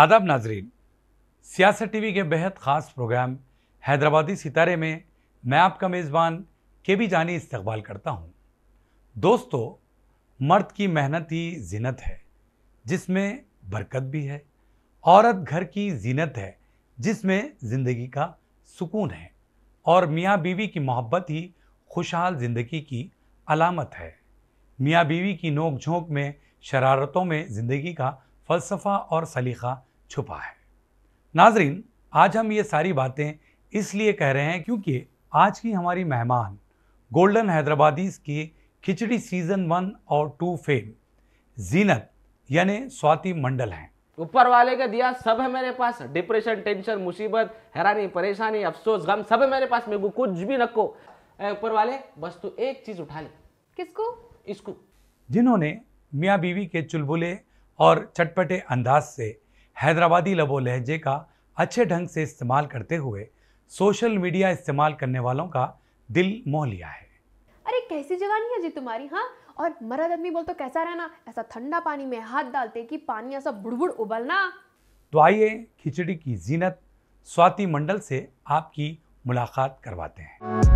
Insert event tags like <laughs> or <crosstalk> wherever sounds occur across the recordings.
आदाब नाजरीन सियासत टीवी के बेहद ख़ास प्रोग्राम हैदराबादी सितारे में मैं आपका मेज़बान के भी जानी इस्तकबाल करता हूँ दोस्तों मर्द की मेहनत ही जीनत है जिसमें बरकत भी है औरत घर की जीनत है जिसमें ज़िंदगी का सुकून है और मियाँ बीवी की मोहब्बत ही खुशहाल ज़िंदगी की अलामत है मियाँ बीवी की नोक झोंक में शरारतों में ज़िंदगी का फ़लसफ़ा और सलीका छुपा है नाजरीन आज हम ये सारी बातें इसलिए कह रहे हैं क्योंकि आज की हमारी मेहमान गोल्डन हैदराबादीज की खिचड़ी सीजन वन और टू फेम जीनत यानी स्वाति मंडल हैं ऊपर वाले का दिया सब है मेरे पास डिप्रेशन टेंशन मुसीबत हैरानी परेशानी अफसोस गम सब है मेरे पास मेरे को कुछ भी नको ऊपर वाले बस तू एक चीज उठा ले किसको इसको जिन्होंने मियाँ बीवी के चुलबुले और चटपटे अंदाज से हैदराबादी लबो लहजे का अच्छे ढंग से इस्तेमाल करते हुए सोशल मीडिया इस्तेमाल करने वालों का दिल मोह लिया है अरे कैसी जवानी है जी तुम्हारी हाँ और मरद आदमी बोल तो कैसा रहना ऐसा ठंडा पानी में हाथ डालते कि पानी ऐसा बुड़बुड़ उबलना तो आइए खिचड़ी की जीनत स्वाति मंडल से आपकी मुलाकात करवाते हैं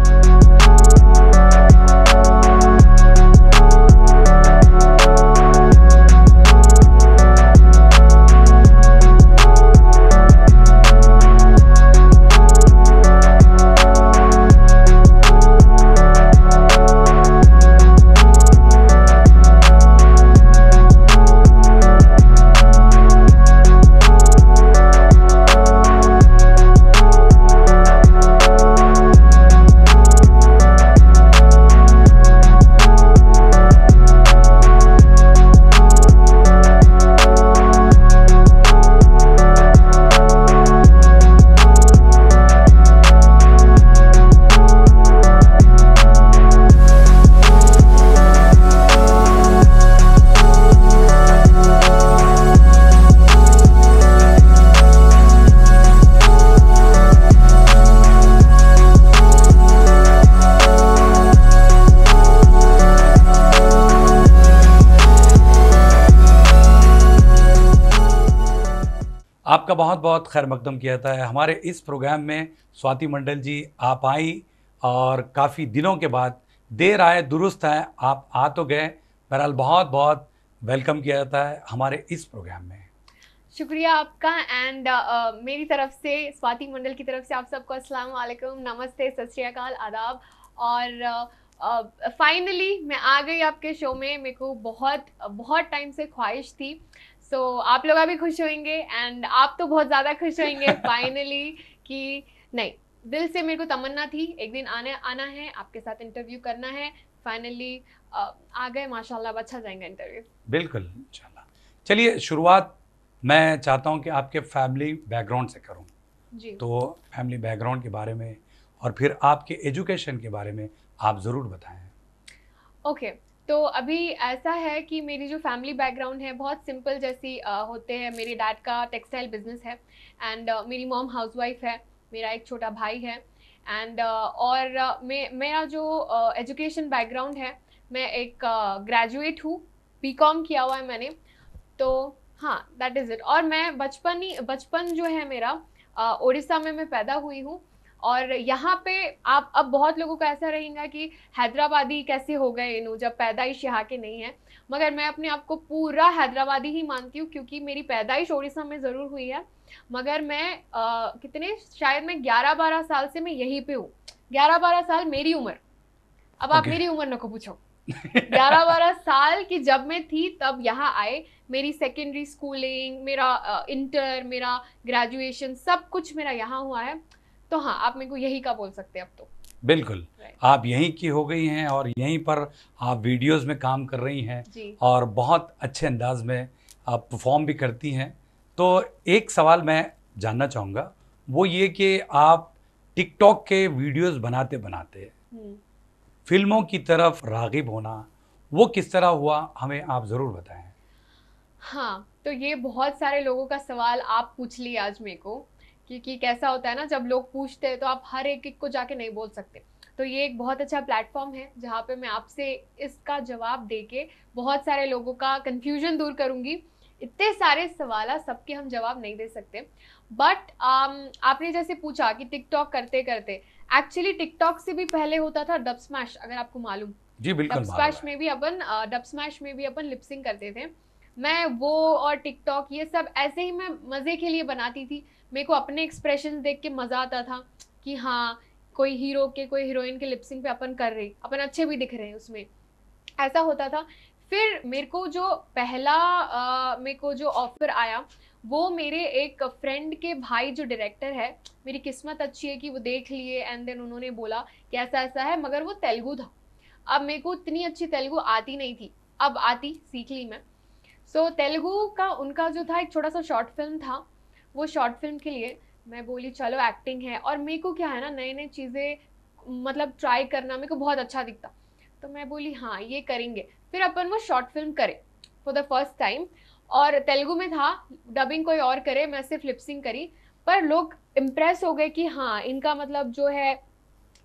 आपका बहुत बहुत खैर मकदम किया था हमारे इस प्रोग्राम में स्वाति मंडल जी आप आई और काफ़ी दिनों के बाद देर आए दुरुस्त आए आप आ तो गए बहरहाल बहुत बहुत वेलकम किया जाता है हमारे इस प्रोग्राम में शुक्रिया आपका एंड uh, uh, मेरी तरफ से स्वाति मंडल की तरफ से आप सबको अस्सलाम वालेकुम नमस्ते सत आदाब और फाइनली uh, uh, मैं आ गई आपके शो में मेरे को बहुत बहुत टाइम से ख्वाहिश थी सो so, आप लोग अभी खुश होंगे एंड आप तो बहुत ज़्यादा खुश होंगे फाइनली <laughs> कि नहीं दिल से मेरे को तमन्ना थी एक दिन आने आना है आपके साथ इंटरव्यू करना है फाइनली आ गए माशाल्लाह अच्छा जाएंगे इंटरव्यू बिल्कुल चलिए शुरुआत मैं चाहता हूँ कि आपके फैमिली बैकग्राउंड से करूँ जी तो फैमिली बैकग्राउंड के बारे में और फिर आपके एजुकेशन के बारे में आप ज़रूर बताएं ओके okay. तो अभी ऐसा है कि मेरी जो फैमिली बैकग्राउंड है बहुत सिंपल जैसी आ, होते हैं मेरे डैड का टेक्सटाइल बिजनेस है एंड uh, मेरी मॉम हाउसवाइफ है मेरा एक छोटा भाई है एंड uh, और uh, मे मेरा जो एजुकेशन uh, बैकग्राउंड है मैं एक ग्रेजुएट हूँ बी कॉम किया हुआ है मैंने तो हाँ दैट इज़ इट और मैं बचपन ही बचपन जो है मेरा उड़ीसा uh, में मैं पैदा हुई हूँ और यहाँ पे आप अब बहुत लोगों का ऐसा रहेगा कि हैदराबादी कैसे हो गए इनू जब पैदाइश यहाँ के नहीं है मगर मैं अपने आप को पूरा हैदराबादी ही मानती हूँ क्योंकि मेरी पैदाइश ओडिशा में ज़रूर हुई है मगर मैं आ, कितने शायद मैं ग्यारह बारह साल से मैं यहीं पे हूँ ग्यारह बारह साल मेरी उम्र अब okay. आप मेरी उम्र न को पूछो ग्यारह बारह <laughs> साल की जब मैं थी तब यहाँ आए मेरी सेकेंडरी स्कूलिंग मेरा इंटर मेरा ग्रेजुएशन सब कुछ मेरा यहाँ हुआ है तो हाँ आप मेरे को यही का बोल सकते हैं अब तो बिल्कुल आप यहीं की हो गई हैं और यहीं पर आप वीडियोस में काम कर रही हैं और बहुत अच्छे अंदाज में आप परफॉर्म भी करती हैं तो एक सवाल मैं जानना चाहूँगा वो ये कि आप टिकटॉक के वीडियोस बनाते बनाते हम्म। फिल्मों की तरफ रागिब होना वो किस तरह हुआ हमें आप ज़रूर बताएं हाँ तो ये बहुत सारे लोगों का सवाल आप पूछ लिए आज मेरे को क्योंकि कैसा होता है ना जब लोग पूछते हैं तो आप हर एक एक को जाके नहीं बोल सकते तो ये एक बहुत अच्छा प्लेटफॉर्म है जहाँ पे मैं आपसे इसका जवाब दे के बहुत सारे लोगों का कंफ्यूजन दूर करूँगी इतने सारे सवाल सबके हम जवाब नहीं दे सकते बट um, आपने जैसे पूछा कि टिकटॉक करते करते एक्चुअली टिकटॉक से भी पहले होता था डब स्मैश अगर आपको मालूम जी बिल्कुल डब स्मैश में भी अपन डब स्मैश में भी अपन लिपसिंग करते थे मैं वो और टिकटॉक ये सब ऐसे ही मैं मज़े के लिए बनाती थी मेरे को अपने एक्सप्रेशन देख के मज़ा आता था कि हाँ कोई हीरो के कोई हीरोइन के लिपसिंग पे अपन कर रहे अपन अच्छे भी दिख रहे हैं उसमें ऐसा होता था फिर मेरे को जो पहला मेरे को जो ऑफ़र आया वो मेरे एक फ्रेंड के भाई जो डायरेक्टर है मेरी किस्मत अच्छी है कि वो देख लिए एंड देन उन्होंने बोला कि ऐसा ऐसा है मगर वो तेलुगु था अब मेरे को इतनी अच्छी तेलुगु आती नहीं थी अब आती सीख ली मैं सो so, तेलुगु का उनका जो था एक छोटा सा शॉर्ट फिल्म था वो शॉर्ट फिल्म के लिए मैं बोली चलो एक्टिंग है और मेरे को क्या है ना नई नई चीज़ें मतलब ट्राई करना मेरे को बहुत अच्छा दिखता तो मैं बोली हाँ ये करेंगे फिर अपन वो शॉर्ट फिल्म करें फॉर द फर्स्ट टाइम और तेलुगु में था डबिंग कोई और करे मैं सिर्फ लिपसिंग करी पर लोग इम्प्रेस हो गए कि हाँ इनका मतलब जो है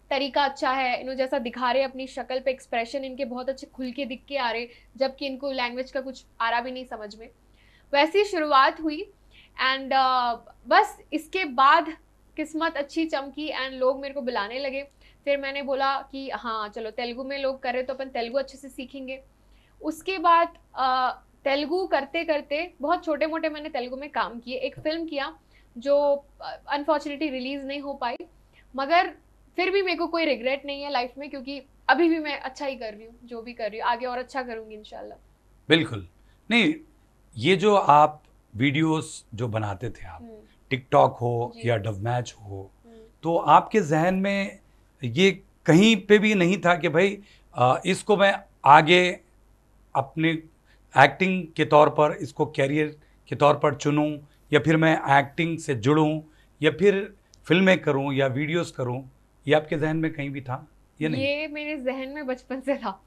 तरीका अच्छा है इन्हों जैसा दिखा रहे अपनी शक्ल पे एक्सप्रेशन इनके बहुत अच्छे खुल के दिख के आ रहे जबकि इनको लैंग्वेज का कुछ आ रहा भी नहीं समझ में वैसी शुरुआत हुई एंड uh, बस इसके बाद किस्मत अच्छी चमकी एंड लोग मेरे को बुलाने लगे फिर मैंने बोला कि हाँ चलो तेलुगु में लोग कर रहे तो अपन तेलुगु अच्छे से सीखेंगे उसके बाद तेलुगु करते करते बहुत छोटे मोटे मैंने तेलुगु में काम किए एक फिल्म किया जो अनफॉर्चुनेटली रिलीज़ नहीं हो पाई मगर फिर भी मेरे को कोई रिग्रेट नहीं है लाइफ में क्योंकि अभी भी मैं अच्छा ही कर रही हूँ जो भी कर रही हूँ आगे और अच्छा करूँगी इनशाला बिल्कुल नहीं ये जो आप वीडियोस जो बनाते थे आप हम्म। टिकटॉक हो या डब मैच हो हम्म। तो आपके जहन में ये कहीं पे भी नहीं था कि भाई इसको मैं आगे अपने एक्टिंग के तौर पर इसको कैरियर के तौर पर चुनूं या फिर मैं एक्टिंग से जुड़ूं या फिर फिल्में करूं या वीडियोस करूं ये आपके जहन में कहीं भी था ये नहीं ये मेरे जहन में बचपन से था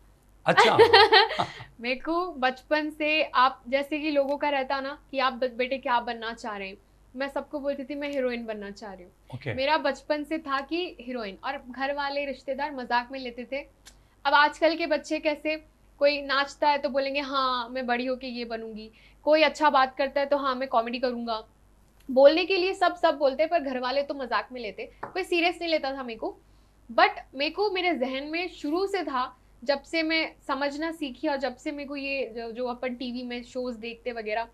अच्छा <laughs> मेरे को बचपन से आप जैसे कि लोगों का रहता ना कि आप बेटे क्या बनना चाह रहे हैं मैं सबको बोलती थी मैं हीरोइन बनना चाह रही हूँ okay. मेरा बचपन से था कि हीरोइन और घर वाले रिश्तेदार मजाक में लेते थे अब आजकल के बच्चे कैसे कोई नाचता है तो बोलेंगे हाँ मैं बड़ी होके ये बनूंगी कोई अच्छा बात करता है तो हाँ मैं कॉमेडी करूंगा बोलने के लिए सब सब बोलते पर घर वाले तो मजाक में लेते कोई सीरियस नहीं लेता था मेरे को बट मेरे को मेरे जहन में शुरू से था जब से मैं समझना सीखी और जब से मेरे को ये जो, जो अपन टीवी में शोज देखते वगैरह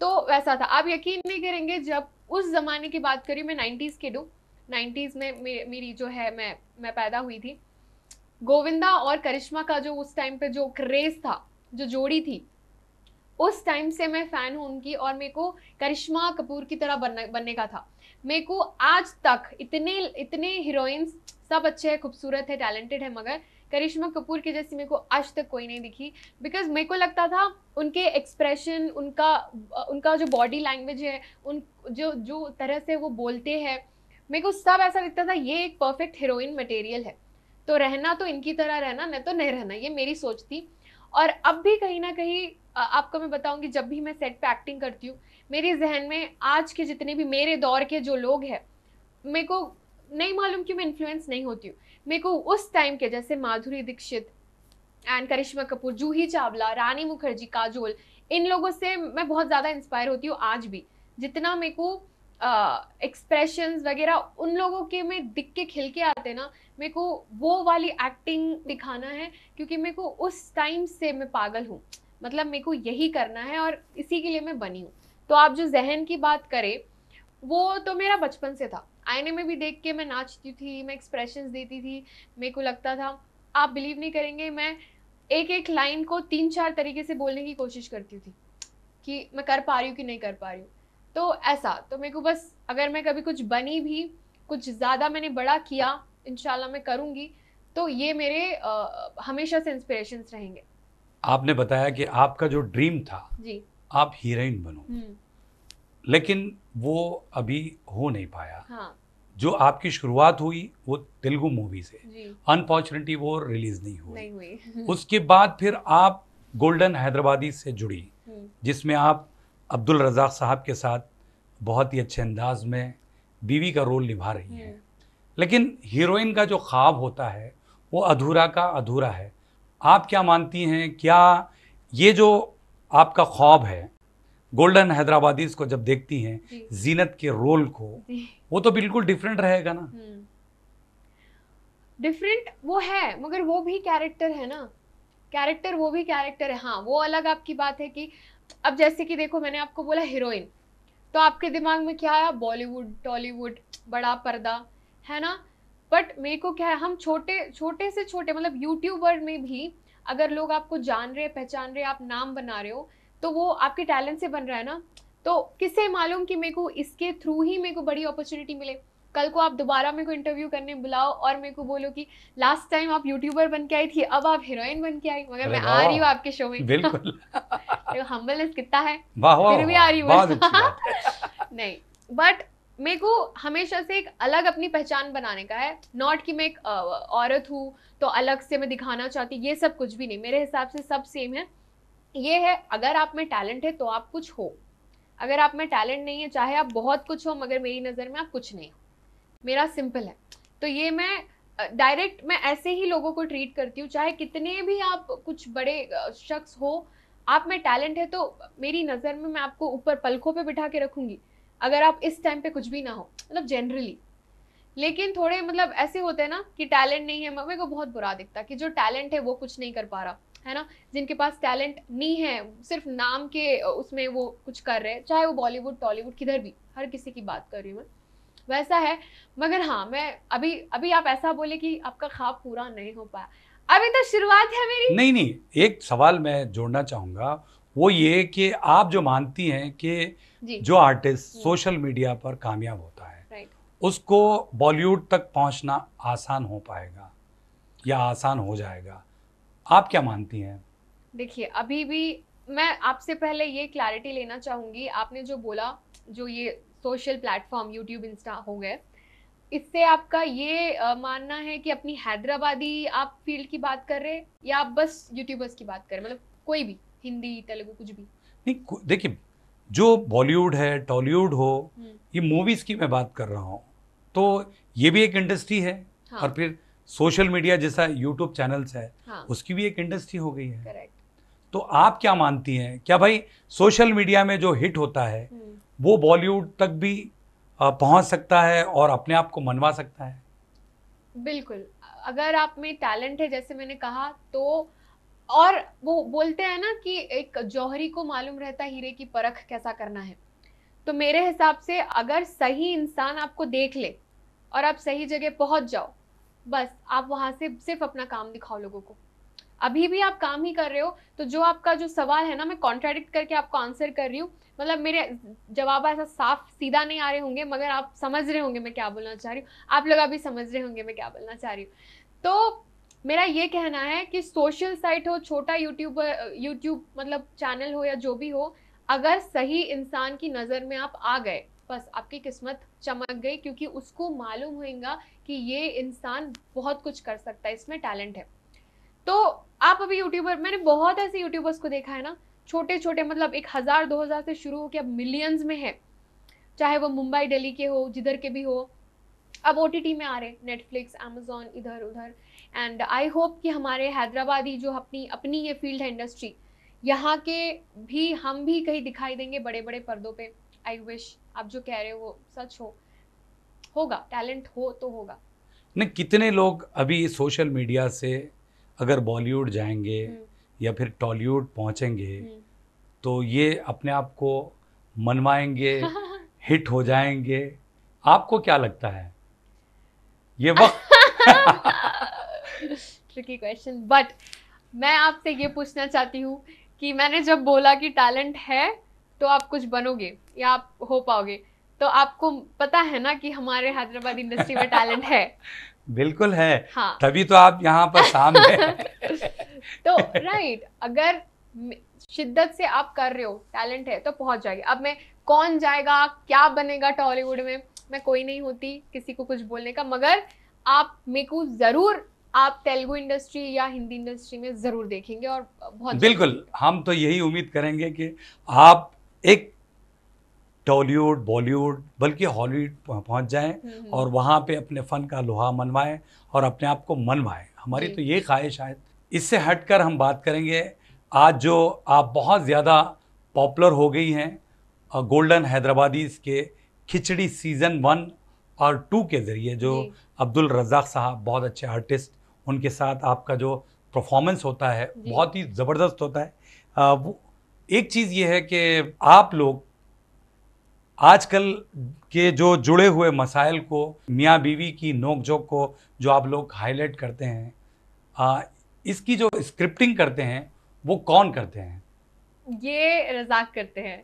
तो वैसा था आप यकीन नहीं करेंगे जब उस ज़माने की बात करी मैं नाइन्टीज़ के डू नाइन्टीज़ में मे, मेरी जो है मैं मैं पैदा हुई थी गोविंदा और करिश्मा का जो उस टाइम पे जो क्रेज़ था जो जोड़ी थी उस टाइम से मैं फ़ैन हूँ उनकी और मेरे को करिश्मा कपूर की तरह बनने बनने का था मेरे को आज तक इतने इतने हीरोइंस सब अच्छे हैं खूबसूरत है टैलेंटेड है मगर करिश्मा कपूर के जैसी मेरे को आज तक कोई नहीं दिखी बिकॉज मेरे को लगता था उनके एक्सप्रेशन उनका उनका जो बॉडी लैंग्वेज है उन जो जो तरह से वो बोलते हैं मेरे को सब ऐसा दिखता था ये एक परफेक्ट हीरोइन मटेरियल है तो रहना तो इनकी तरह रहना नहीं तो नहीं रहना ये मेरी सोच थी और अब भी कहीं ना कहीं आपको मैं बताऊंगी जब भी मैं सेट पे एक्टिंग करती हूँ मेरे जहन में आज के जितने भी मेरे दौर के जो लोग हैं मेरे को नहीं मालूम कि मैं इन्फ्लुएंस नहीं होती हूँ मेरे को उस टाइम के जैसे माधुरी दीक्षित एंड करिश्मा कपूर जूही चावला रानी मुखर्जी काजोल इन लोगों से मैं बहुत ज़्यादा इंस्पायर होती हूँ आज भी जितना मेरे को एक्सप्रेशन वगैरह उन लोगों के में दिख के खिल के आते ना मेरे को वो वाली एक्टिंग दिखाना है क्योंकि मेरे को उस टाइम से मैं पागल हूँ मतलब मेरे को यही करना है और इसी के लिए मैं बनी हूँ तो आप जो जहन की बात करें वो तो मेरा बचपन से था आईने में भी देख के मैं नाचती थी मैं एक्सप्रेशन देती थी मेरे को लगता था आप बिलीव नहीं करेंगे मैं एक एक लाइन को तीन चार तरीके से बोलने की कोशिश करती थी कि मैं कर पा रही हूँ कि नहीं कर पा रही हूँ तो ऐसा तो मेरे को बस अगर मैं कभी कुछ बनी भी कुछ ज़्यादा मैंने बड़ा किया इन मैं करूँगी तो ये मेरे आ, हमेशा से इंस्पिरेशंस रहेंगे आपने बताया कि आपका जो ड्रीम था जी आप हीरोइन बनो हम्म। लेकिन वो अभी हो नहीं पाया हाँ. जो आपकी शुरुआत हुई वो तेलुगु मूवी से अनफॉर्चुनेटली वो रिलीज नहीं हुई, नहीं हुई। <laughs> उसके बाद फिर आप गोल्डन हैदराबादी से जुड़ी हम्म। जिसमें आप अब्दुल रजाक साहब के साथ बहुत ही अच्छे अंदाज में बीवी का रोल निभा रही हैं हम्म। लेकिन हीरोइन का जो ख्वाब होता है वो अधूरा का अधूरा है आप क्या मानती हैं क्या ये जो आपका ख्वाब है गोल्डन हैदराबादीज को जब देखती हैं जीनत के रोल को वो तो बिल्कुल डिफरेंट रहेगा ना डिफरेंट हम्म। वो है मगर वो भी कैरेक्टर है ना कैरेक्टर वो भी कैरेक्टर है हाँ वो अलग आपकी बात है कि अब जैसे कि देखो मैंने आपको बोला हीरोइन तो आपके दिमाग में क्या आया बॉलीवुड टॉलीवुड बड़ा पर्दा है ना बट मेरे को क्या है हम छोटे छोटे से छोटे मतलब यूट्यूबर में भी अगर लोग आपको जान रहे पहचान रहे आप नाम बना रहे हो तो वो आपके टैलेंट से बन रहा है ना तो किससे मालूम कि मेरे को इसके थ्रू ही मेरे को बड़ी अपॉर्चुनिटी मिले कल को आप दोबारा मेरे को इंटरव्यू करने बुलाओ और मेरे को बोलो कि लास्ट टाइम आप यूट्यूबर बन के आई थी अब आप हीरोइन बन के आई मगर मैं आ रही हूँ आपके शो में बिल्कुल <laughs> तो हम्बलनेस कितना है फिर भी आ रही हूँ <laughs> नहीं बट मेरे को हमेशा से एक अलग अपनी पहचान बनाने का है नॉट कि मैं एक औरत हूँ तो अलग से मैं दिखाना चाहती ये सब कुछ भी नहीं मेरे हिसाब से सब सेम है ये है अगर आप में टैलेंट है तो आप कुछ हो अगर आप में टैलेंट नहीं है चाहे आप बहुत कुछ हो मगर मेरी नज़र में आप कुछ नहीं हो मेरा सिंपल है तो ये मैं डायरेक्ट मैं ऐसे ही लोगों को ट्रीट करती हूँ चाहे कितने भी आप कुछ बड़े शख्स हो आप में टैलेंट है तो मेरी नज़र में मैं आपको ऊपर पलखों पे बिठा के रखूँगी अगर आप इस टाइम पे कुछ भी ना हो मतलब जनरली लेकिन थोड़े मतलब ऐसे होते हैं ना कि टैलेंट नहीं है मेरे को बहुत बुरा दिखता कि जो टैलेंट है वो कुछ नहीं कर पा रहा है ना जिनके पास टैलेंट नहीं है सिर्फ नाम के उसमें वो कुछ कर रहे हैं चाहे वो बॉलीवुड टॉलीवुड किधर भी हर किसी की बात कर रही हूँ मैं वैसा है मगर हाँ मैं अभी अभी आप ऐसा बोले कि आपका ख्वाब पूरा नहीं हो पाया अभी तो शुरुआत है मेरी नहीं नहीं एक सवाल मैं जोड़ना चाहूँगा वो ये कि आप जो मानती हैं कि जो आर्टिस्ट सोशल मीडिया पर कामयाब होता है उसको बॉलीवुड तक पहुंचना आसान हो पाएगा या आसान हो जाएगा आप क्या मानती हैं देखिए अभी भी मैं आपसे पहले ये क्लैरिटी लेना चाहूंगी आपने जो बोला जो ये सोशल प्लेटफॉर्म यूट्यूब इंस्टा हो गए इससे आपका ये मानना है कि अपनी हैदराबादी आप फील्ड की बात कर रहे हैं या आप बस यूट्यूबर्स की बात कर रहे मतलब कोई भी हिंदी तेलुगु कुछ भी नहीं देखिए जो बॉलीवुड है टॉलीवुड हो हम्म। ये मूवीज़ की मैं बात कर रहा हूँ तो ये भी एक इंडस्ट्री है हाँ। और फिर सोशल मीडिया जैसा यूट्यूब चैनल्स है हाँ. उसकी भी एक इंडस्ट्री हो गई है Correct. तो आप क्या मानती हैं क्या भाई सोशल मीडिया में जो हिट होता है हुँ. हम्म। वो बॉलीवुड तक भी पहुंच सकता है और अपने आप को मनवा सकता है बिल्कुल अगर आप में टैलेंट है जैसे मैंने कहा तो और वो बोलते हैं ना कि एक जौहरी को मालूम रहता हीरे की परख कैसा करना है तो मेरे हिसाब से अगर सही इंसान आपको देख ले और आप सही जगह पहुंच जाओ बस आप वहां से सिर्फ अपना काम दिखाओ लोगों को अभी भी आप काम ही कर रहे हो तो जो आपका जो सवाल है ना मैं कॉन्ट्राडिक्ट करके आपको आंसर कर रही हूँ मतलब मेरे जवाब ऐसा साफ सीधा नहीं आ रहे होंगे मगर आप समझ रहे होंगे मैं क्या बोलना चाह रही हूँ आप लोग अभी समझ रहे होंगे मैं क्या बोलना चाह रही हूँ तो मेरा ये कहना है कि सोशल साइट हो छोटा यूट्यूब यूट्यूब मतलब चैनल हो या जो भी हो अगर सही इंसान की नज़र में आप आ गए बस आपकी किस्मत चमक गई क्योंकि उसको मालूम होगा कि ये इंसान बहुत कुछ कर सकता है इसमें टैलेंट है तो आप अभी यूट्यूबर मैंने बहुत ऐसे यूट्यूबर्स को देखा है ना छोटे छोटे मतलब एक हज़ार दो हज़ार से शुरू हो के अब मिलियंस में है चाहे वो मुंबई दिल्ली के हो जिधर के भी हो अब ओ में आ रहे नेटफ्लिक्स अमेजोन इधर उधर एंड आई होप कि हमारे हैदराबादी जो अपनी अपनी ये फील्ड है इंडस्ट्री यहाँ के भी हम भी कहीं दिखाई देंगे बड़े बड़े पर्दों पर आई विश आप जो कह रहे हो वो सच हो होगा टैलेंट हो तो होगा नहीं कितने लोग अभी सोशल मीडिया से अगर बॉलीवुड जाएंगे हम्म। या फिर टॉलीवुड पहुंचेंगे हम्म। तो ये अपने आप को मनवाएंगे हिट <laughs> हो जाएंगे आपको क्या लगता है ये वक्त ट्रिकी क्वेश्चन बट मैं आपसे ये पूछना चाहती हूँ कि मैंने जब बोला कि टैलेंट है तो आप कुछ बनोगे या आप हो पाओगे तो आपको पता है ना कि हमारे हैदराबाद इंडस्ट्री में टैलेंट है <laughs> बिल्कुल है हाँ तभी तो आप यहाँ पर सामने <laughs> तो राइट अगर शिद्दत से आप कर रहे हो टैलेंट है तो पहुंच जाएगी अब मैं कौन जाएगा क्या बनेगा टॉलीवुड में मैं कोई नहीं होती किसी को कुछ बोलने का मगर आप मेरे को जरूर आप तेलुगु इंडस्ट्री या हिंदी इंडस्ट्री में जरूर देखेंगे और बहुत बिल्कुल हम तो यही उम्मीद करेंगे कि आप एक टॉलीवुड बॉलीवुड बल्कि हॉलीवुड पहुंच जाएं और वहाँ पे अपने फ़न का लोहा मनवाएं और अपने आप को मनवाएं हमारी तो ये ख्वाहिश है इससे हटकर हम बात करेंगे आज जो आप बहुत ज़्यादा पॉपुलर हो गई हैं गोल्डन हैदराबादीज़ के खिचड़ी सीज़न वन और टू के ज़रिए जो अब्दुल रज़ाक साहब बहुत अच्छे आर्टिस्ट उनके साथ आपका जो परफॉर्मेंस होता है बहुत ही ज़बरदस्त होता है आ, एक चीज़ ये है कि आप लोग आजकल के जो जुड़े हुए मसाइल को मियाँ बीवी की नोकझोंक को जो आप लोग हाईलाइट करते हैं आ, इसकी जो स्क्रिप्टिंग करते हैं वो कौन करते हैं ये रजाक करते हैं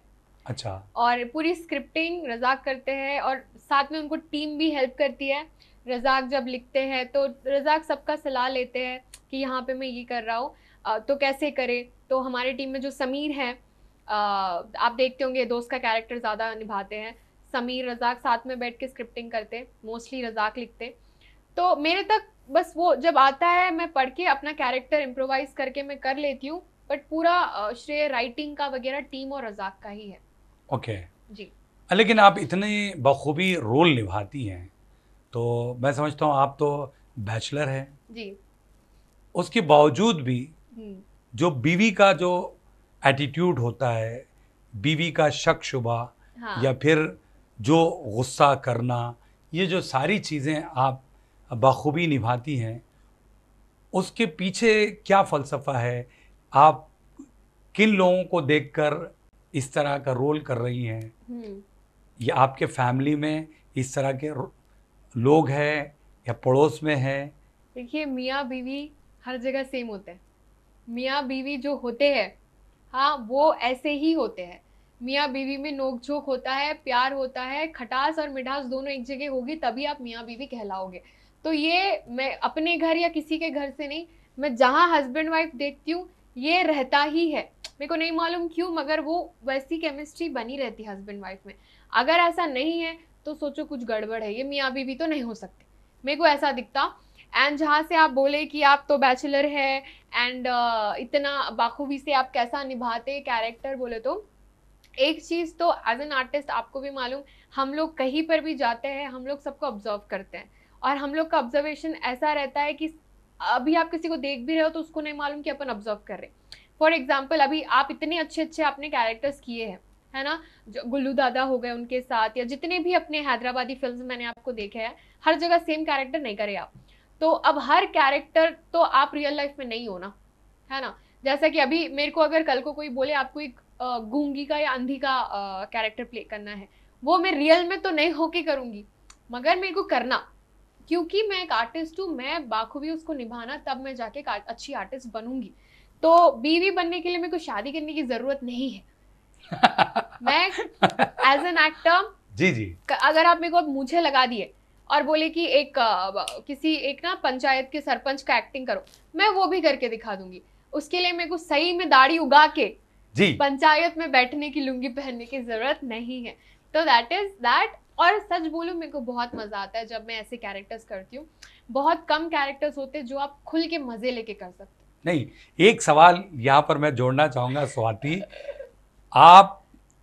अच्छा और पूरी स्क्रिप्टिंग रजाक करते हैं और साथ में उनको टीम भी हेल्प करती है रजाक जब लिखते हैं तो रजाक सबका सलाह लेते हैं कि यहाँ पे मैं ये कर रहा हूँ तो कैसे करें तो हमारे टीम में जो समीर है आप देखते होंगे दोस्त का कैरेक्टर ज़्यादा निभाते हैं समीर रजाक साथ में बैठ के स्क्रिप्टिंग करते मोस्टली रजाक लिखते तो मेरे तक बस वो जब आता है मैं पढ़ के अपना कैरेक्टर इम्प्रोवाइज करके मैं कर लेती हूँ बट पूरा श्रेय राइटिंग का वगैरह टीम और रजाक का ही है ओके okay. जी लेकिन आप इतने बखूबी रोल निभाती हैं तो मैं समझता हूँ आप तो बैचलर हैं जी उसके बावजूद भी हम्म। जो बीवी का जो एटीट्यूड होता है बीवी का शक शुबा हाँ। या फिर जो गुस्सा करना ये जो सारी चीज़ें आप बखूबी निभाती हैं उसके पीछे क्या फ़लसफ़ा है आप किन लोगों को देखकर इस तरह का रोल कर रही हैं हम्म। या आपके फैमिली में इस तरह के लोग हैं या पड़ोस में हैं देखिए मियाँ बीवी हर जगह सेम होते हैं मियाँ बीवी जो होते हैं हाँ वो ऐसे ही होते हैं मियाँ बीवी में नोकझोंक होता है प्यार होता है खटास और मिठास दोनों एक जगह होगी तभी आप मियाँ बीवी कहलाओगे तो ये मैं अपने घर या किसी के घर से नहीं मैं जहाँ हस्बैंड वाइफ देखती हूँ ये रहता ही है मेरे को नहीं मालूम क्यों मगर वो वैसी केमिस्ट्री बनी रहती है हस्बैंड वाइफ में अगर ऐसा नहीं है तो सोचो कुछ गड़बड़ है ये मियाँ बीवी तो नहीं हो सकते मेरे को ऐसा दिखता एंड जहाँ से आप बोले कि आप तो बैचलर है एंड uh, इतना बाखूबी से आप कैसा निभाते कैरेक्टर बोले तो एक चीज़ तो एज एन आर्टिस्ट आपको भी मालूम हम लोग कहीं पर भी जाते हैं हम लोग सबको ऑब्जर्व करते हैं और हम लोग का ऑब्जर्वेशन ऐसा रहता है कि अभी आप किसी को देख भी रहे हो तो उसको नहीं मालूम कि अपन ऑब्जर्व कर रहे हैं फॉर एग्जाम्पल अभी आप इतने अच्छे अच्छे आपने कैरेक्टर्स किए हैं है ना जो गुल्लू दादा हो गए उनके साथ या जितने भी अपने हैदराबादी फिल्म मैंने आपको देखे हैं हर जगह सेम कैरेक्टर नहीं करे आप तो अब हर कैरेक्टर तो आप रियल लाइफ में नहीं हो ना है ना जैसा कि अभी मेरे को अगर कल को कोई बोले आपको एक गूंगी का या अंधी का कैरेक्टर प्ले करना है वो मैं रियल में तो नहीं होके करूँगी मगर मेरे को करना क्योंकि मैं एक आर्टिस्ट हूँ मैं बाखूबी उसको निभाना तब मैं जाके अच्छी आर्टिस्ट बनूंगी तो बीवी बनने के लिए मेरे को शादी करने की ज़रूरत नहीं है <laughs> मैं एज एन एक्टर जी जी अगर आप मेरे को मुझे लगा दिए और बोले कि एक किसी एक ना पंचायत के सरपंच का एक्टिंग करो मैं वो भी करके दिखा दूंगी उसके लिए मेरे को सही में दाढ़ी उगा के जी पंचायत में बैठने की लुंगी पहनने की जरूरत नहीं है तो दैट इज दैट और सच बोलूँ मेरे को बहुत मजा आता है जब मैं ऐसे कैरेक्टर्स करती हूँ बहुत कम कैरेक्टर्स होते हैं जो आप खुल के मजे लेके कर सकते नहीं एक सवाल यहाँ पर मैं जोड़ना चाहूंगा स्वाति आप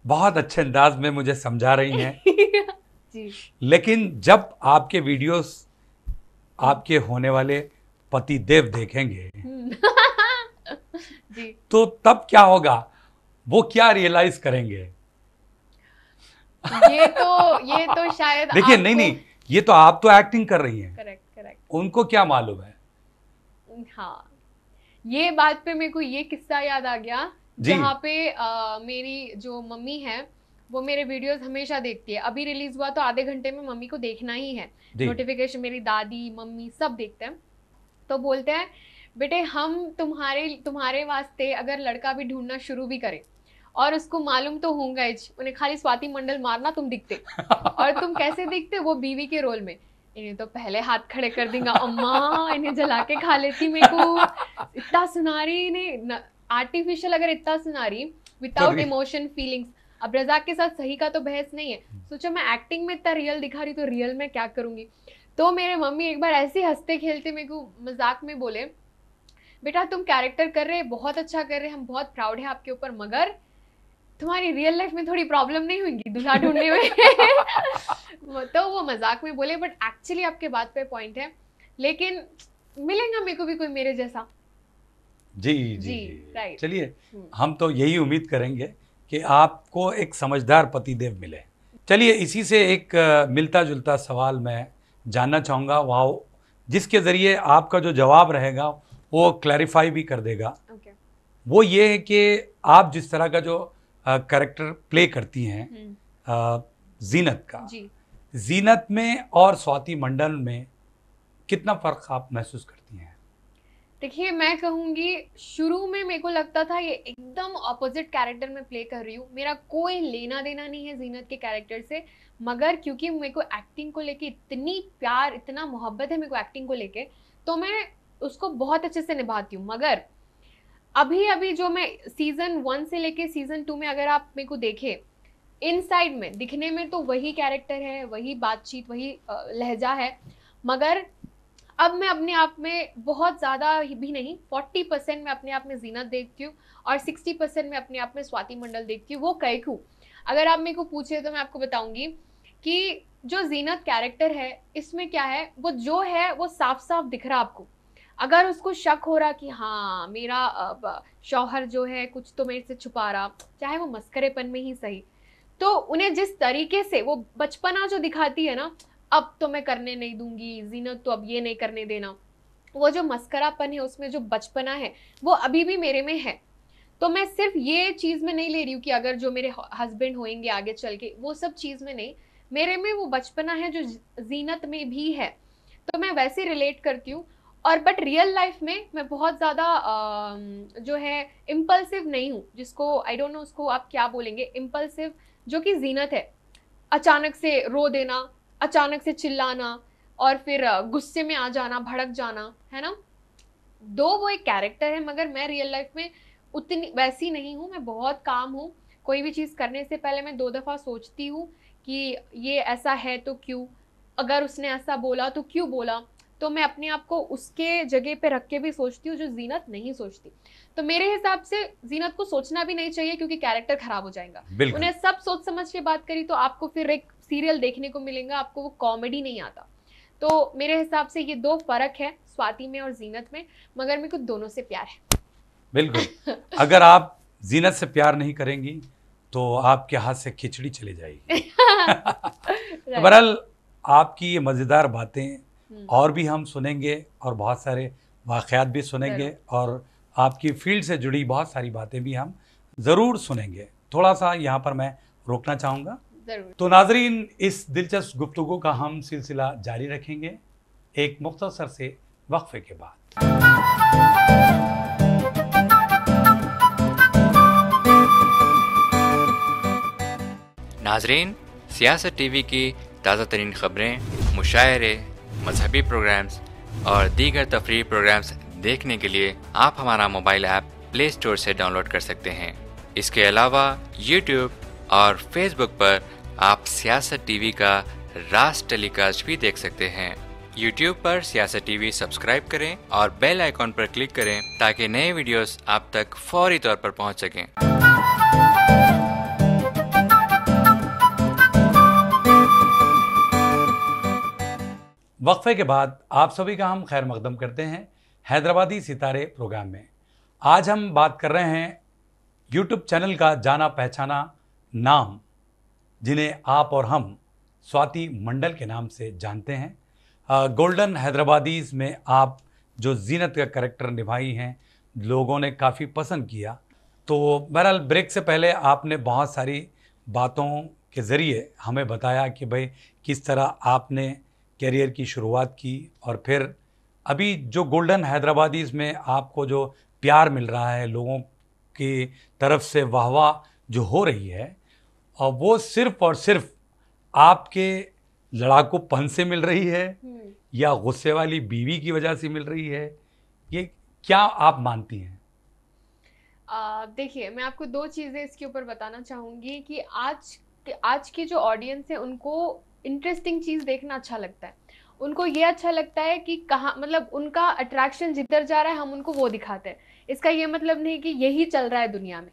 बहुत अच्छे अंदाज में मुझे समझा रही हैं <laughs> लेकिन जब आपके वीडियोस आपके होने वाले पति देव देखेंगे <laughs> जी। तो तब क्या होगा वो क्या रियलाइज करेंगे ये तो ये तो शायद देखिए नहीं नहीं ये तो आप तो एक्टिंग कर रही हैं करेक्ट करेक्ट उनको क्या मालूम है हाँ ये बात पे मेरे को ये किस्सा याद आ गया जहाँ पे आ, मेरी जो मम्मी है वो मेरे वीडियोस हमेशा देखती है अभी रिलीज हुआ तो आधे घंटे में मम्मी को देखना ही है नोटिफिकेशन मेरी दादी मम्मी सब देखते हैं तो बोलते हैं बेटे हम तुम्हारे तुम्हारे वास्ते अगर लड़का भी ढूंढना शुरू भी करे और उसको मालूम तो होंगे उन्हें खाली स्वाति मंडल मारना तुम दिखते और तुम कैसे दिखते वो बीवी के रोल में इन्हें तो पहले हाथ खड़े कर देंगे अम्मा इन्हें जला के खा लेती मेरे को इतना सुनारी इन्हें आर्टिफिशियल अगर इतना सुनारी विदाउट इमोशन फीलिंग्स अब रजाक के साथ सही का तो बहस नहीं है सोचो मैं एक्टिंग में इतना रियल दिखा रही तो रियल में क्या करूँगी तो मेरे मम्मी एक बार ऐसे हंसते खेलते मेरे को मजाक में बोले बेटा तुम कैरेक्टर कर रहे बहुत अच्छा कर रहे हम बहुत प्राउड है आपके ऊपर मगर तुम्हारी रियल लाइफ में थोड़ी प्रॉब्लम नहीं होगी दूल्हा ढूंढने में <laughs> तो वो मजाक में बोले बट एक्चुअली आपके बात पे पॉइंट है लेकिन मिलेगा मेरे को भी कोई मेरे जैसा जी, जी, जी, जी राइट चलिए हम्म। हम तो यही उम्मीद करेंगे कि आपको एक समझदार पतिदेव मिले चलिए इसी से एक मिलता जुलता सवाल मैं जानना चाहूँगा वहाँ जिसके ज़रिए आपका जो जवाब रहेगा वो क्लैरिफाई भी कर देगा okay. वो ये है कि आप जिस तरह का जो करेक्टर प्ले करती हैं हम्म। जीनत का जी। जीनत में और स्वाति मंडल में कितना फ़र्क आप महसूस करते देखिए मैं कहूँगी शुरू में मेरे को लगता था ये एकदम ऑपोजिट कैरेक्टर में प्ले कर रही हूँ मेरा कोई लेना देना नहीं है जीनत के कैरेक्टर से मगर क्योंकि मेरे को एक्टिंग को लेके इतनी प्यार इतना मोहब्बत है मेरे को एक्टिंग को लेके तो मैं उसको बहुत अच्छे से निभाती हूँ मगर अभी अभी जो मैं सीज़न वन से लेके सीज़न टू में अगर आप मेरे को देखे इन में दिखने में तो वही कैरेक्टर है वही बातचीत वही लहजा है मगर अब मैं अपने आप में बहुत ज़्यादा भी नहीं 40 परसेंट मैं अपने आप में जीनत देखती हूँ और 60 परसेंट मैं अपने आप में स्वाति मंडल देखती हूँ वो कैकू अगर आप मेरे को पूछे तो मैं आपको बताऊँगी कि जो जीनत कैरेक्टर है इसमें क्या है वो जो है वो साफ साफ दिख रहा आपको अगर उसको शक हो रहा कि हाँ मेरा शौहर जो है कुछ तो मेरे से छुपा रहा चाहे वो मस्करेपन में ही सही तो उन्हें जिस तरीके से वो बचपना जो दिखाती है ना अब तो मैं करने नहीं दूंगी जीनत तो अब ये नहीं करने देना वो जो मस्करापन है उसमें जो बचपना है वो अभी भी मेरे में है तो मैं सिर्फ ये चीज़ में नहीं ले रही हूँ कि अगर जो मेरे हस्बैंड होंगे आगे चल के वो सब चीज़ में नहीं मेरे में वो बचपना है जो जीनत में भी है तो मैं वैसे रिलेट करती हूँ और बट रियल लाइफ में मैं बहुत ज़्यादा जो है इम्पल्सिव नहीं हूँ जिसको आई डोंट नो उसको आप क्या बोलेंगे इम्पल्सिव जो कि जीनत है अचानक से रो देना अचानक से चिल्लाना और फिर गुस्से में आ जाना भड़क जाना है ना दो वो एक कैरेक्टर है मगर मैं रियल लाइफ में उतनी वैसी नहीं हूँ मैं बहुत काम हूँ कोई भी चीज़ करने से पहले मैं दो दफ़ा सोचती हूँ कि ये ऐसा है तो क्यों अगर उसने ऐसा बोला तो क्यों बोला तो मैं अपने आप को उसके जगह पे रख के भी सोचती हूँ जो जीनत नहीं सोचती तो मेरे हिसाब से जीनत को सोचना भी नहीं चाहिए क्योंकि कैरेक्टर खराब हो जाएगा उन्हें सब सोच समझ के बात करी तो आपको फिर एक सीरियल देखने को मिलेंगे आपको वो कॉमेडी नहीं आता तो मेरे हिसाब से ये दो फर्क है स्वाति में और जीनत में मगर मेरे को दोनों से प्यार है बिल्कुल <laughs> अगर आप जीनत से प्यार नहीं करेंगी तो आपके हाथ से खिचड़ी चली जाएगी <laughs> <laughs> तो बहरहाल आपकी ये मज़ेदार बातें हम्म। और भी हम सुनेंगे और बहुत सारे वाक़ात भी सुनेंगे और आपकी फील्ड से जुड़ी बहुत सारी बातें भी हम ज़रूर सुनेंगे थोड़ा सा यहाँ पर मैं रोकना चाहूँगा जरूर तो नाजरीन इस दिलचस्प गुफ्तु का हम सिलसिला जारी रखेंगे एक मुख्तसर से वक्फे के बाद नाजरीन सियासत टी वी की ताज़ा तरीन खबरें मुशायरे मजहबी प्रोग्राम्स और दीगर तफरी प्रोग्राम्स देखने के लिए आप हमारा मोबाइल ऐप प्ले स्टोर से डाउनलोड कर सकते हैं इसके अलावा यूट्यूब और फेसबुक पर आप सियासत टीवी का रास टेलीकास्ट भी देख सकते हैं यूट्यूब पर सियासत टीवी सब्सक्राइब करें और बेल आइकॉन पर क्लिक करें ताकि नए वीडियोस आप तक फौरी तौर पर पहुंच सकें वक्फे के बाद आप सभी का हम खैर मकदम करते हैं हैदराबादी सितारे प्रोग्राम में आज हम बात कर रहे हैं यूट्यूब चैनल का जाना पहचाना नाम जिन्हें आप और हम स्वाति मंडल के नाम से जानते हैं गोल्डन हैदराबादीज़ में आप जो जीनत का करेक्टर निभाई हैं लोगों ने काफ़ी पसंद किया तो बहरहाल ब्रेक से पहले आपने बहुत सारी बातों के ज़रिए हमें बताया कि भाई किस तरह आपने कैरियर की शुरुआत की और फिर अभी जो गोल्डन हैदराबादीज़ में आपको जो प्यार मिल रहा है लोगों की तरफ से वाहवा जो हो रही है और वो सिर्फ और सिर्फ आपके लड़ाकू पन से मिल रही है हम्म। या गुस्से वाली बीवी की वजह से मिल रही है ये क्या आप मानती हैं देखिए मैं आपको दो चीज़ें इसके ऊपर बताना चाहूँगी कि आज आज की जो ऑडियंस है उनको इंटरेस्टिंग चीज़ देखना अच्छा लगता है उनको ये अच्छा लगता है कि कहाँ मतलब उनका अट्रैक्शन जिधर जा रहा है हम उनको वो दिखाते हैं इसका ये मतलब नहीं कि यही चल रहा है दुनिया में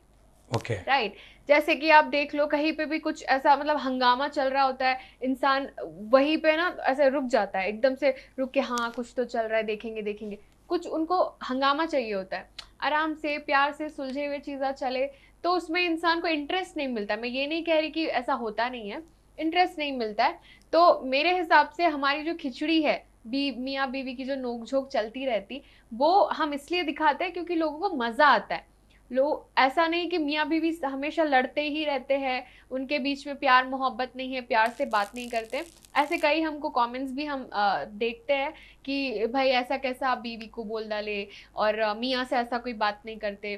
ओके okay. Right right? जैसे कि आप देख लो कहीं पे भी कुछ ऐसा मतलब हंगामा चल रहा होता है इंसान वहीं पे ना ऐसे रुक जाता है एकदम से रुक के हाँ कुछ तो चल रहा है देखेंगे देखेंगे कुछ उनको हंगामा चाहिए होता है आराम से प्यार से सुलझे हुए चीज़ा चले तो उसमें इंसान को इंटरेस्ट नहीं मिलता मैं ये नहीं कह रही कि ऐसा होता नहीं है इंटरेस्ट नहीं मिलता है तो मेरे हिसाब से हमारी जो खिचड़ी है बी मियाँ बीवी की जो नोकझोंक चलती रहती वो हम इसलिए दिखाते हैं क्योंकि लोगों को मज़ा आता है लोग ऐसा नहीं कि मियाँ बीवी हमेशा लड़ते ही रहते हैं उनके बीच में प्यार मोहब्बत नहीं है प्यार से बात नहीं करते ऐसे कई हमको कमेंट्स भी हम आ, देखते हैं कि भाई ऐसा कैसा आप बीवी को बोल डाले और मियाँ से ऐसा कोई बात नहीं करते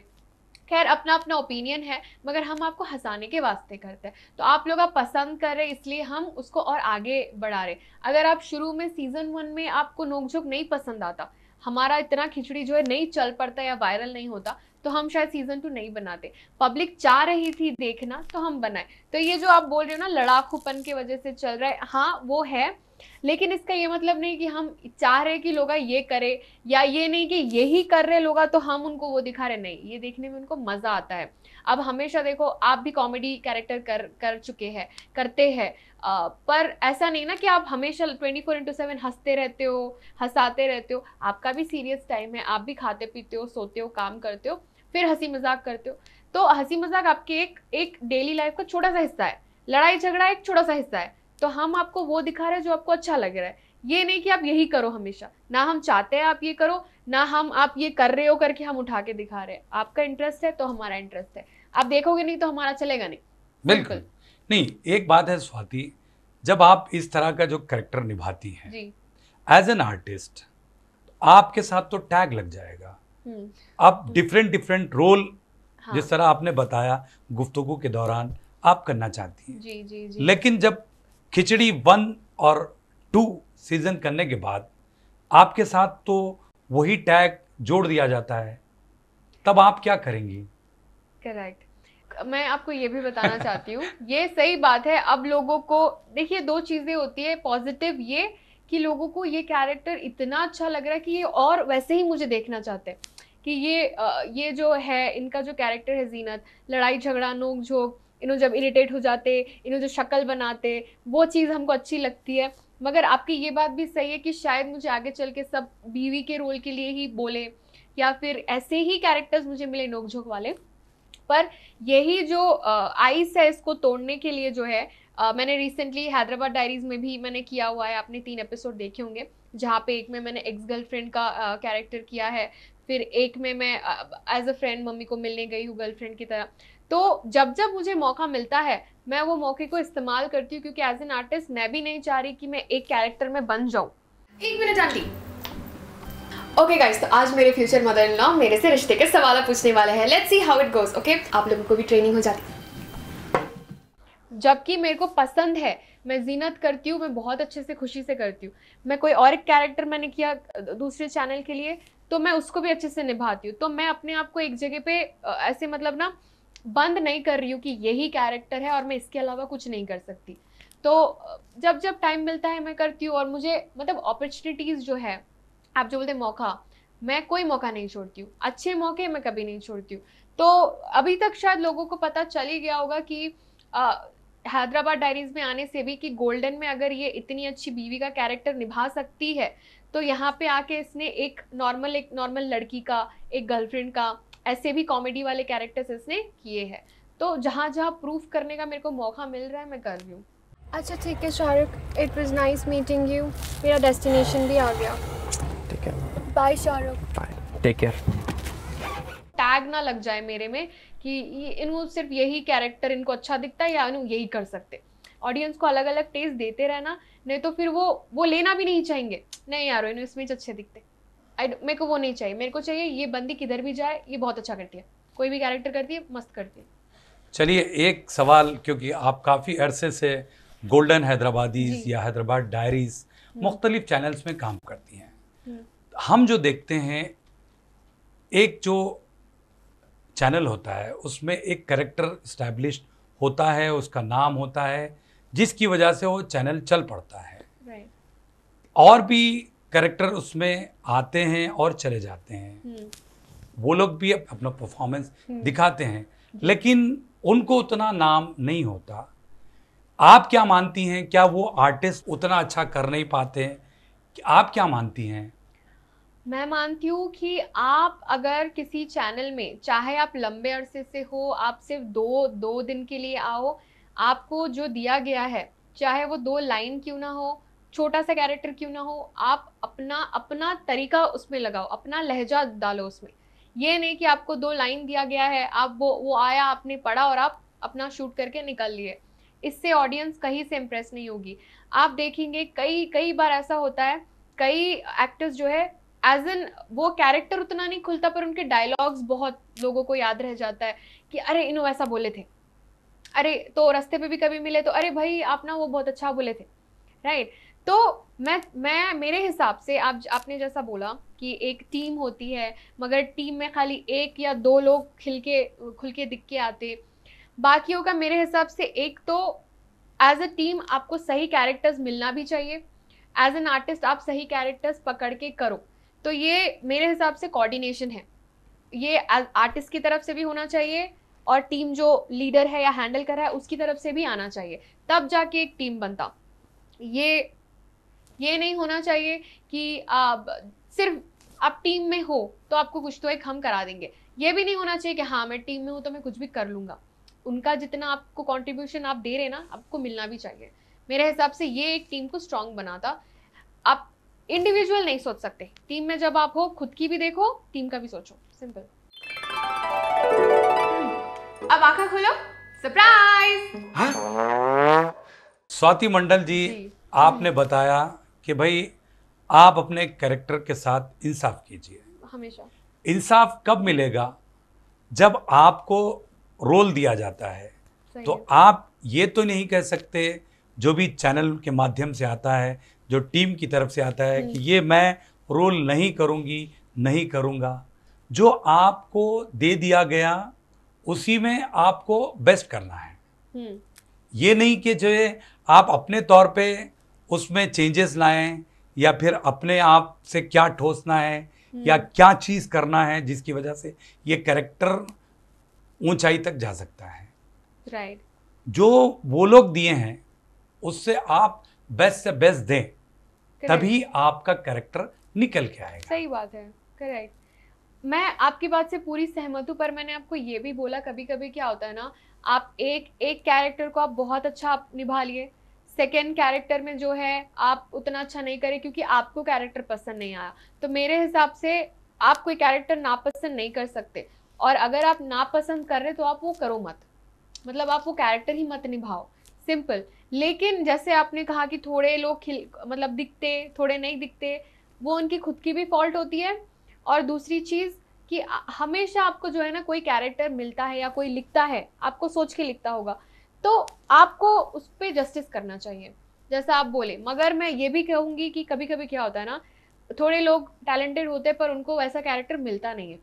खैर अपना अपना ओपिनियन है मगर हम आपको हंसाने के वास्ते करते हैं तो आप लोग आप पसंद कर रहे इसलिए हम उसको और आगे बढ़ा रहे अगर आप शुरू में सीज़न वन में आपको नोकझोंक नहीं पसंद आता हमारा इतना खिचड़ी जो है नहीं चल पड़ता या वायरल नहीं होता तो हम शायद सीजन टू नहीं बनाते पब्लिक चाह रही थी देखना तो हम बनाए तो ये जो आप बोल रहे हो ना लड़ाकूपन की वजह से चल रहा है हाँ वो है लेकिन इसका ये मतलब नहीं कि हम चाह रहे कि लोग ये करे या ये नहीं कि यही कर रहे लोग तो हम उनको वो दिखा रहे नहीं ये देखने में उनको मज़ा आता है अब हमेशा देखो आप भी कॉमेडी कैरेक्टर कर कर चुके हैं करते हैं पर ऐसा नहीं ना कि आप हमेशा ट्वेंटी फोर इंटू सेवन हंसते रहते हो हंसाते रहते हो आपका भी सीरियस टाइम है आप भी खाते पीते हो सोते हो काम करते हो फिर हंसी मजाक करते हो तो हंसी मजाक आपके एक एक डेली लाइफ का छोटा सा हिस्सा है लड़ाई झगड़ा एक छोटा सा हिस्सा है तो हम आपको वो दिखा रहे हैं जो आपको अच्छा लग रहा है ये नहीं कि आप यही करो हमेशा ना हम चाहते हैं आप ये करो ना हम आप ये कर रहे हो करके हम उठा के दिखा रहे हैं आपका इंटरेस्ट है तो हमारा इंटरेस्ट है आप देखोगे नहीं तो हमारा चलेगा नहीं बिल्कुल नहीं एक बात है स्वाति जब आप इस तरह का जो करेक्टर निभाती हैं एज एन आर्टिस्ट आपके साथ तो टैग लग जाएगा हम्म। आप डिफरेंट डिफरेंट रोल हाँ। जिस तरह आपने बताया गुफ्तगु के दौरान आप करना चाहती हैं जी, जी, जी। लेकिन जब खिचड़ी वन और टू सीजन करने के बाद आपके साथ तो वही टैग जोड़ दिया जाता है तब आप क्या करेंगी करेक्ट मैं आपको ये भी बताना चाहती हूँ <laughs> ये सही बात है अब लोगों को देखिए दो चीज़ें होती है पॉजिटिव ये कि लोगों को ये कैरेक्टर इतना अच्छा लग रहा है कि ये और वैसे ही मुझे देखना चाहते हैं कि ये ये जो है इनका जो कैरेक्टर है जीनत लड़ाई झगड़ा नोक झोंक इन्हों जब इरिटेट हो जाते इन्हों जो शक्ल बनाते वो चीज़ हमको अच्छी लगती है मगर आपकी ये बात भी सही है कि शायद मुझे आगे चल के सब बीवी के रोल के लिए ही बोले या फिर ऐसे ही कैरेक्टर्स मुझे मिले नोकझोंक वाले पर यही जो आइस है इसको तोड़ने के लिए जो है आ, मैंने रिसेंटली हैदराबाद डायरीज में भी मैंने किया हुआ है आपने तीन एपिसोड देखे होंगे जहाँ पे एक में मैंने एक्स गर्लफ्रेंड का कैरेक्टर किया है फिर एक में मैं एज अ फ्रेंड मम्मी को मिलने गई हूँ गर्लफ्रेंड की तरह तो जब जब मुझे मौका मिलता है मैं वो मौके को इस्तेमाल करती हूँ क्योंकि एज एन आर्टिस्ट मैं भी नहीं चाह रही कि मैं एक कैरेक्टर में बन जाऊँ एक मिनट आंटी ओके गाइस तो आज मेरे फ्यूचर मदर इन लॉ मेरे से रिश्ते के सवाल पूछने वाले हैं let's see how it goes okay आप लोगों को भी ट्रेनिंग हो जाती जबकि मेरे को पसंद है मैं जीनत करती हूँ मैं बहुत अच्छे से खुशी से करती हूँ मैं कोई और एक कैरेक्टर मैंने किया दूसरे चैनल के लिए तो मैं उसको भी अच्छे से निभाती हूँ तो मैं अपने आप को एक जगह पे ऐसे मतलब ना बंद नहीं कर रही हूँ कि यही कैरेक्टर है और मैं इसके अलावा कुछ नहीं कर सकती तो जब जब टाइम मिलता है मैं करती हूँ और मुझे मतलब अपॉर्चुनिटीज़ जो है आप जो बोलते मौका मैं कोई मौका नहीं छोड़ती हूँ अच्छे मौके मैं कभी नहीं छोड़ती हूँ तो अभी तक शायद लोगों को पता चल ही गया होगा कि हैदराबाद डायरीज में आने से भी कि गोल्डन में अगर ये इतनी अच्छी बीवी का कैरेक्टर निभा सकती है तो यहाँ पे आके इसने एक नॉर्मल एक नॉर्मल लड़की का एक गर्लफ्रेंड का ऐसे भी कॉमेडी वाले कैरेक्टर्स इसने किए हैं तो जहाँ जहाँ प्रूफ करने का मेरे को मौका मिल रहा है मैं कर रही हूँ अच्छा ठीक है Shahrukh it was nice meeting you मेरा डेस्टिनेशन भी आ गया ठीक है bye Shahrukh bye take care tag ना लग जाए मेरे में कि इनको सिर्फ यही कैरेक्टर इनको अच्छा दिखता है या यही कर सकते ऑडियंस को अलग अलग टेस्ट देते रहना नहीं तो फिर वो वो लेना भी नहीं चाहेंगे नहीं यार इन्हें इसमें अच्छे दिखते मेरे को वो नहीं चाहिए मेरे को चाहिए ये बंदी किधर भी जाए ये बहुत अच्छा करती है कोई भी कैरेक्टर करती है मस्त करती है चलिए एक सवाल क्योंकि आप काफ़ी अरसे से गोल्डन हैदराबादी या हैदराबाद हम्म। डायरीज मुख्तलिफ चैनल्स में काम करती हैं हम्म। हम जो देखते हैं एक जो चैनल होता है उसमें एक करेक्टर इस्टेब्लिश होता है उसका नाम होता है जिसकी वजह से वो चैनल चल पड़ता है और भी करेक्टर उसमें आते हैं और चले जाते हैं हम्म। वो लोग भी अपना परफॉर्मेंस हम्म। दिखाते हैं लेकिन उनको उतना नाम नहीं होता आप क्या मानती हैं क्या वो आर्टिस्ट उतना अच्छा कर नहीं पाते हैं आप क्या मानती हैं मैं मानती हूँ कि आप अगर किसी चैनल में चाहे आप लंबे अरसे से हो आप सिर्फ दो दो दिन के लिए आओ आपको जो दिया गया है चाहे वो दो लाइन क्यों ना हो छोटा सा कैरेक्टर क्यों ना हो आप अपना अपना तरीका उसमें लगाओ अपना लहजा डालो उसमें ये नहीं कि आपको दो लाइन दिया गया है आप वो वो आया आपने पढ़ा और आप अपना शूट करके निकल लिए इससे ऑडियंस कहीं से इम्प्रेस नहीं होगी आप देखेंगे कई कई बार ऐसा होता है कई एक्टर्स जो है एज एन वो कैरेक्टर उतना नहीं खुलता पर उनके डायलॉग्स बहुत लोगों को याद रह जाता है कि अरे इन वैसा बोले थे अरे तो रास्ते पे भी कभी मिले तो अरे भाई आप ना वो बहुत अच्छा बोले थे राइट right? तो मैं मैं मेरे हिसाब से आप आपने जैसा बोला कि एक टीम होती है मगर टीम में खाली एक या दो लोग खिल के खुल के दिख के आते बाकियों का मेरे हिसाब से एक तो एज अ टीम आपको सही कैरेक्टर्स मिलना भी चाहिए एज एन आर्टिस्ट आप सही कैरेक्टर्स पकड़ के करो तो ये मेरे हिसाब से कोऑर्डिनेशन है ये आर्टिस्ट की तरफ से भी होना चाहिए और टीम जो लीडर है या हैंडल कर रहा है उसकी तरफ से भी आना चाहिए तब जाके एक टीम बनता ये ये नहीं होना चाहिए कि आप सिर्फ आप टीम में हो तो आपको कुछ तो एक हम करा देंगे ये भी नहीं होना चाहिए कि हाँ मैं टीम में हूँ तो मैं कुछ भी कर लूँगा उनका जितना आपको कॉन्ट्रीब्यूशन आप दे रहे ना आपको मिलना भी चाहिए मेरे हिसाब से ये एक टीम को स्ट्रांग बनाता आप इंडिविजुअल नहीं सोच सकते टीम में जब आप हो खुद की भी देखो टीम का भी सोचो सिंपल हम्म। अब आंखें खोलो सरप्राइज हाँ? स्वाति मंडल जी, जी आपने बताया कि भाई आप अपने कैरेक्टर के साथ इंसाफ कीजिए हमेशा इंसाफ कब मिलेगा जब आपको रोल दिया जाता है तो आप ये तो नहीं कह सकते जो भी चैनल के माध्यम से आता है जो टीम की तरफ से आता है हम्म। कि ये मैं रोल नहीं करूँगी नहीं करूँगा जो आपको दे दिया गया उसी में आपको बेस्ट करना है हम्म। ये नहीं कि जो आप अपने तौर पे उसमें चेंजेस लाएं या फिर अपने आप से क्या ठोसना है या हम्म। क्या चीज़ करना है जिसकी वजह से ये कैरेक्टर ऊंचाई तक जा सकता है राइट right. जो वो लोग दिए हैं उससे आप बेस्ट से बेस्ट दें Correct. तभी आपका कैरेक्टर निकल के आएगा सही बात है करेक्ट मैं आपकी बात से पूरी सहमत हूँ पर मैंने आपको ये भी बोला कभी कभी क्या होता है ना आप एक एक कैरेक्टर को आप बहुत अच्छा निभा लिए सेकेंड कैरेक्टर में जो है आप उतना अच्छा नहीं करे क्योंकि आपको कैरेक्टर पसंद नहीं आया तो मेरे हिसाब से आप कोई कैरेक्टर नापसंद नहीं कर सकते और अगर आप नापसंद कर रहे तो आप वो करो मत मतलब आप वो कैरेक्टर ही मत निभाओ सिंपल लेकिन जैसे आपने कहा कि थोड़े लोग खिल मतलब दिखते थोड़े नहीं दिखते वो उनकी खुद की भी फॉल्ट होती है और दूसरी चीज़ कि हमेशा आपको जो है ना कोई कैरेक्टर मिलता है या कोई लिखता है आपको सोच के लिखता होगा तो आपको उस पर जस्टिस करना चाहिए जैसा आप बोले मगर मैं ये भी कहूँगी कि कभी कभी क्या होता है ना थोड़े लोग टैलेंटेड होते हैं पर उनको वैसा कैरेक्टर मिलता नहीं है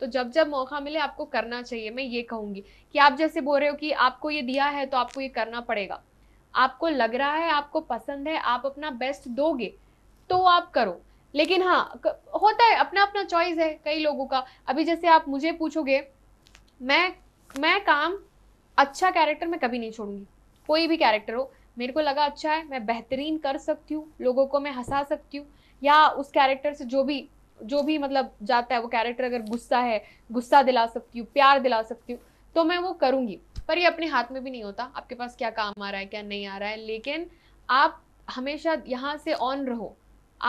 तो जब जब मौका मिले आपको करना चाहिए मैं ये कहूँगी कि आप जैसे बोल रहे हो कि आपको ये दिया है तो आपको ये करना पड़ेगा आपको लग रहा है आपको पसंद है आप अपना बेस्ट दोगे तो आप करो लेकिन हाँ होता है अपना अपना चॉइस है कई लोगों का अभी जैसे आप मुझे पूछोगे मैं मैं काम अच्छा कैरेक्टर मैं कभी नहीं छोड़ूंगी कोई भी कैरेक्टर हो मेरे को लगा अच्छा है मैं बेहतरीन कर सकती हूँ लोगों को मैं हंसा सकती हूँ या उस कैरेक्टर से जो भी जो भी मतलब जाता है वो कैरेक्टर अगर गुस्सा है गुस्सा दिला सकती हूँ प्यार दिला सकती हूँ तो मैं वो करूँगी पर ये अपने हाथ में भी नहीं होता आपके पास क्या काम आ रहा है क्या नहीं आ रहा है लेकिन आप हमेशा यहाँ से ऑन रहो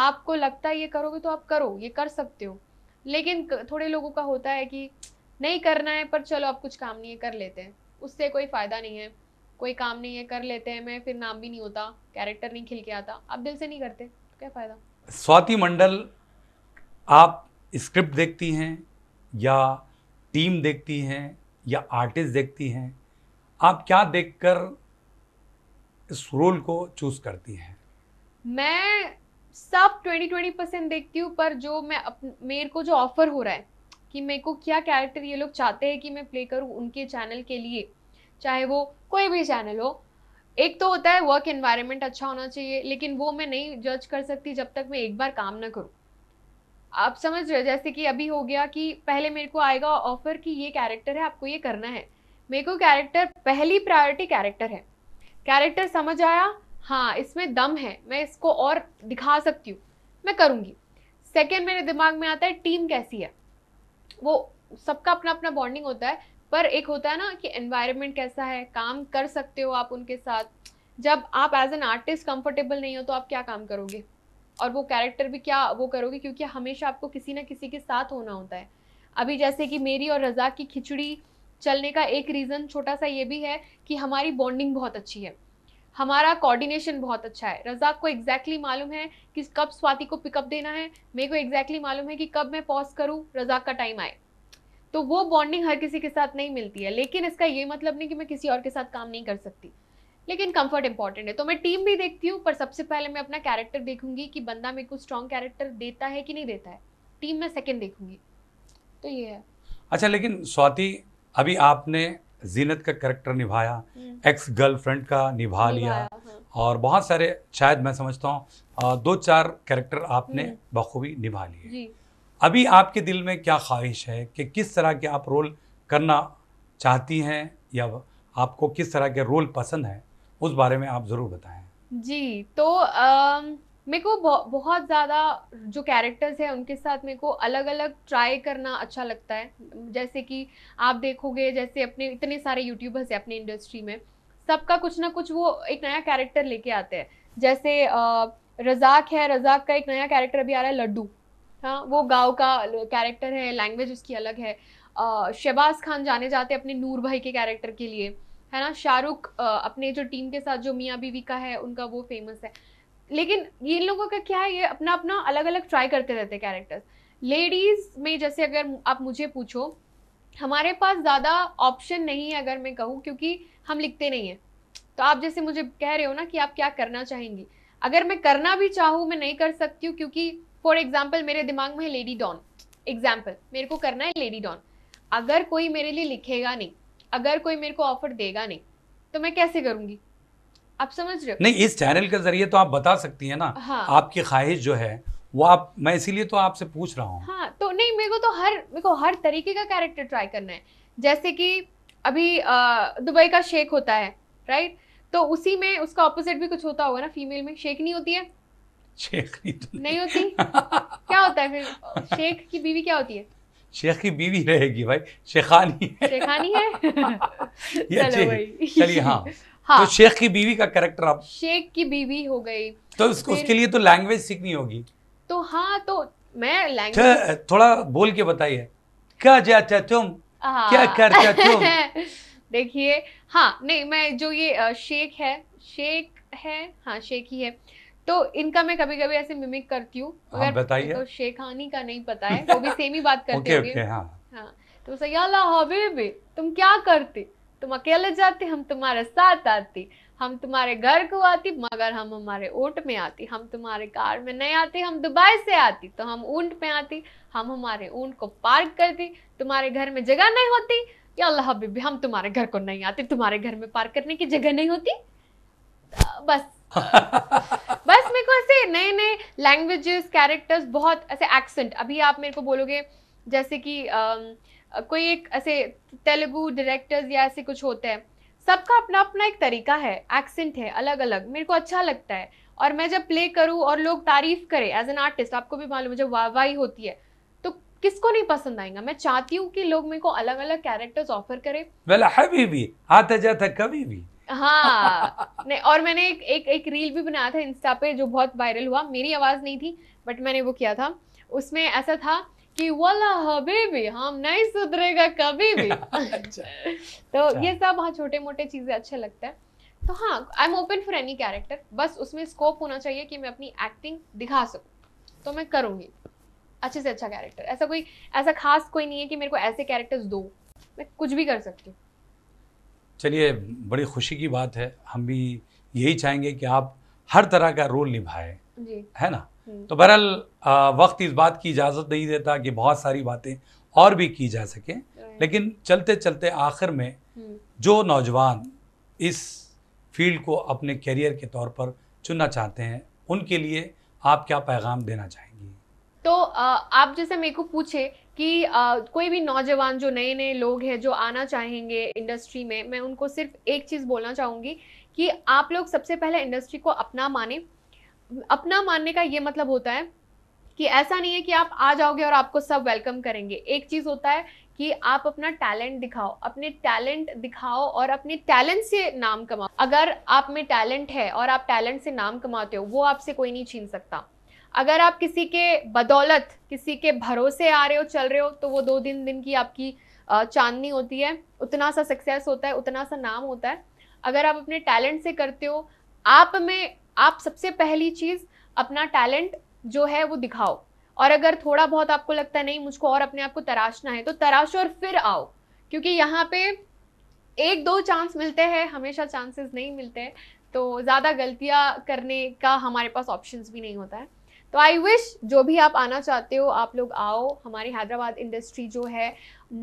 आपको लगता है ये करोगे तो आप करो ये कर सकते हो लेकिन थोड़े लोगों का होता है कि नहीं करना है पर चलो आप कुछ काम नहीं है कर लेते हैं उससे कोई फ़ायदा नहीं है कोई काम नहीं है कर लेते हैं मैं फिर नाम भी नहीं होता कैरेक्टर नहीं खिल के आता आप दिल से नहीं करते तो क्या फ़ायदा स्वाति मंडल आप स्क्रिप्ट देखती हैं या टीम देखती हैं या आर्टिस्ट देखती हैं आप क्या देखकर इस रोल को चूज करती हैं मैं सब ट्वेंटी ट्वेंटी परसेंट देखती हूँ पर जो मैं अप, मेरे को जो ऑफर हो रहा है कि मेरे को क्या कैरेक्टर ये लोग चाहते हैं कि मैं प्ले करूँ उनके चैनल के लिए चाहे वो कोई भी चैनल हो एक तो होता है वर्क एनवायरनमेंट अच्छा होना चाहिए लेकिन वो मैं नहीं जज कर सकती जब तक मैं एक बार काम ना करूँ आप समझ रहे हो जैसे कि अभी हो गया कि पहले मेरे को आएगा ऑफर कि ये कैरेक्टर है आपको ये करना है मेरे को कैरेक्टर पहली प्रायोरिटी कैरेक्टर है कैरेक्टर समझ आया हाँ इसमें दम है मैं इसको और दिखा सकती हूँ मैं करूँगी सेकेंड मेरे दिमाग में आता है टीम कैसी है वो सबका अपना अपना बॉन्डिंग होता है पर एक होता है ना कि एनवायरमेंट कैसा है काम कर सकते हो आप उनके साथ जब आप एज एन आर्टिस्ट कंफर्टेबल नहीं हो तो आप क्या काम करोगे और वो कैरेक्टर भी क्या वो करोगे क्योंकि हमेशा आपको किसी ना किसी के साथ होना होता है अभी जैसे कि मेरी और रज़ा की खिचड़ी चलने का एक रीज़न छोटा सा ये भी है कि हमारी बॉन्डिंग बहुत अच्छी है हमारा कोऑर्डिनेशन बहुत अच्छा है रजाक को एग्जैक्टली exactly मालूम है कि कब स्वाति को पिकअप देना है मेरे को एग्जैक्टली exactly मालूम है कि कब मैं पॉज करूँ रजाक का टाइम आए तो वो बॉन्डिंग हर किसी के साथ नहीं मिलती है लेकिन इसका ये मतलब नहीं कि मैं किसी और के साथ काम नहीं कर सकती लेकिन कंफर्ट इंपॉर्टेंट है तो मैं टीम भी देखती हूँ पर सबसे पहले मैं अपना कैरेक्टर देखूंगी कि बंदा मेरे को स्ट्रॉन्ग कैरेक्टर देता है कि नहीं देता है टीम में सेकेंड देखूंगी तो ये है अच्छा लेकिन स्वाति अभी आपने जीनत का करेक्टर निभाया एक्स हम्म। गर्लफ्रेंड का निभा लिया हाँ। और बहुत सारे शायद मैं समझता हूँ दो चार कैरेक्टर आपने हम्म। बखूबी निभा लिए अभी आपके दिल में क्या ख्वाहिश है कि किस तरह के आप रोल करना चाहती हैं या आपको किस तरह के रोल पसंद हैं उस बारे में आप ज़रूर बताएं जी तो आ, मेरे को बहुत ज़्यादा जो कैरेक्टर्स हैं उनके साथ मेरे को अलग अलग ट्राई करना अच्छा लगता है जैसे कि आप देखोगे जैसे अपने इतने सारे यूट्यूबर्स हैं अपने इंडस्ट्री में सबका कुछ ना कुछ वो एक नया कैरेक्टर लेके आते हैं जैसे रजाक है रजाक का एक नया कैरेक्टर अभी आ रहा है लड्डू हाँ वो गाँव का कैरेक्टर है लैंग्वेज उसकी अलग है शहबाज खान जाने जाते अपने नूर भाई के कैरेक्टर के लिए है ना शाहरुख अपने जो टीम के साथ जो मियाँ बीवी का है उनका वो फेमस है लेकिन ये लोगों का क्या है ये अपना अपना अलग अलग ट्राई करते रहते हैं कैरेक्टर्स लेडीज़ में जैसे अगर आप मुझे पूछो हमारे पास ज़्यादा ऑप्शन नहीं है अगर मैं कहूँ क्योंकि हम लिखते नहीं हैं तो आप जैसे मुझे कह रहे हो ना कि आप क्या करना चाहेंगी अगर मैं करना भी चाहूँ मैं नहीं कर सकती हूँ क्योंकि फॉर एग्जाम्पल मेरे दिमाग में है लेडी डॉन एग्जाम्पल मेरे को करना है लेडी डॉन अगर कोई मेरे लिए लिखेगा नहीं अगर कोई मेरे को ऑफर देगा नहीं तो मैं कैसे करूँगी आप समझ रहे हो नहीं इस चैनल के जरिए तो आप बता सकती है ना हाँ। आपकी ख्वाहिश जो है वो आप मैं इसीलिए तो आपसे पूछ रहा हूँ हाँ तो नहीं मेरे को तो हर मेरे को हर तरीके का कैरेक्टर ट्राई करना है जैसे कि अभी दुबई का शेख होता है राइट तो उसी में उसका ऑपोजिट भी कुछ होता होगा ना फीमेल में शेख नहीं होती है शेख नहीं, तो नहीं होती क्या होता है फिर शेख की बीवी क्या होती है शेख की बीवी रहेगी भाई शेखानी है शेखानी है <laughs> चलो भाई चलिए हाँ हाँ, तो शेख की बीवी का कैरेक्टर आप शेख की बीवी हो गई तो उसको उसके लिए तो लैंग्वेज सीखनी होगी तो हाँ तो मैं लैंग्वेज अच्छा, थोड़ा बोल के बताइए क्या जाते तुम हाँ। क्या करते तुम <laughs> देखिए हाँ नहीं मैं जो ये शेख है शेख है हाँ शेख ही है तो इनका मैं कभी कभी ऐसे मिमिक करती हूँ हाँ, बताइए तो शेखानी का नहीं पता है <laughs> वो भी सेम ही बात करते okay, okay, हाँ. हाँ, तो अल्लाह हबीबी तुम क्या करते तुम अकेले जाते हम तुम्हारे साथ आती हम तुम्हारे घर को आती मगर हम हमारे ओट में आती हम तुम्हारे कार में नहीं आती हम दुबई से आती तो हम ऊंट में आती हम हमारे ऊंट को पार्क करती तुम्हारे घर में जगह नहीं होती या अल्लाह बीबी हम तुम्हारे घर को नहीं आते तुम्हारे घर में पार्क करने की जगह नहीं होती बस <laughs> बस मेरे को ऐसे नए नए लैंग्वेजेस कैरेक्टर्स बहुत ऐसे एक्सेंट अभी आप मेरे को बोलोगे जैसे कि uh, कोई एक ऐसे तेलुगु डायरेक्टर्स या ऐसे कुछ होते हैं सबका अपना अपना एक तरीका है एक्सेंट है अलग अलग मेरे को अच्छा लगता है और मैं जब प्ले करूँ और लोग तारीफ करें एज एन आर्टिस्ट आपको भी मालूम मुझे जब वाहवाही होती है तो किसको नहीं पसंद आएगा मैं चाहती हूँ कि लोग मेरे को अलग अलग कैरेक्टर्स ऑफर करें वेल हबीबी आते जाते कभी भी हाँ <laughs> नहीं और मैंने एक एक एक रील भी बनाया था इंस्टा पे जो बहुत वायरल हुआ मेरी आवाज़ नहीं थी बट मैंने वो किया था उसमें ऐसा था कि वाला हबी भी हम नहीं सुधरेगा कभी भी <laughs> अच्छा। <laughs> तो अच्छा। ये सब हाँ छोटे मोटे चीजें अच्छे लगते हैं तो हाँ I am open for any character बस उसमें स्कोप होना चाहिए कि मैं अपनी एक्टिंग दिखा सकूँ तो मैं करूँगी अच्छे से अच्छा कैरेक्टर ऐसा कोई ऐसा खास कोई नहीं है कि मेरे को ऐसे कैरेक्टर्स दो मैं कुछ भी कर सकती हूँ चलिए बड़ी खुशी की बात है हम भी यही चाहेंगे कि आप हर तरह का रोल निभाएं जी है ना तो बहरहाल वक्त इस बात की इजाज़त नहीं देता कि बहुत सारी बातें और भी की जा सके लेकिन चलते चलते आखिर में हम्म। जो नौजवान इस फील्ड को अपने करियर के तौर पर चुनना चाहते हैं उनके लिए आप क्या पैगाम देना चाहेंगी तो आप जैसे मेरे को पूछे कि कोई भी नौजवान जो नए नए लोग हैं जो आना चाहेंगे इंडस्ट्री में मैं उनको सिर्फ एक चीज़ बोलना चाहूँगी कि आप लोग सबसे पहले इंडस्ट्री को अपना माने अपना मानने का ये मतलब होता है कि ऐसा नहीं है कि आप आ जाओगे और आपको सब वेलकम करेंगे एक चीज़ होता है कि आप अपना टैलेंट दिखाओ अपने टैलेंट दिखाओ और अपने टैलेंट से नाम कमाओ अगर आप में टैलेंट है और आप टैलेंट से नाम कमाते हो वो आपसे कोई नहीं छीन सकता अगर आप किसी के बदौलत किसी के भरोसे आ रहे हो चल रहे हो तो वो दो दिन दिन की आपकी चांदनी होती है उतना सा सक्सेस होता है उतना सा नाम होता है अगर आप अपने टैलेंट से करते हो आप में आप सबसे पहली चीज़ अपना टैलेंट जो है वो दिखाओ और अगर थोड़ा बहुत आपको लगता है नहीं मुझको और अपने आप को तराशना है तो तराशो और फिर आओ क्योंकि यहाँ पे एक दो चांस मिलते हैं हमेशा चांसेस नहीं मिलते तो ज़्यादा गलतियाँ करने का हमारे पास ऑप्शंस भी नहीं होता है तो आई विश जो भी आप आना चाहते हो आप लोग आओ हमारी हैदराबाद इंडस्ट्री जो है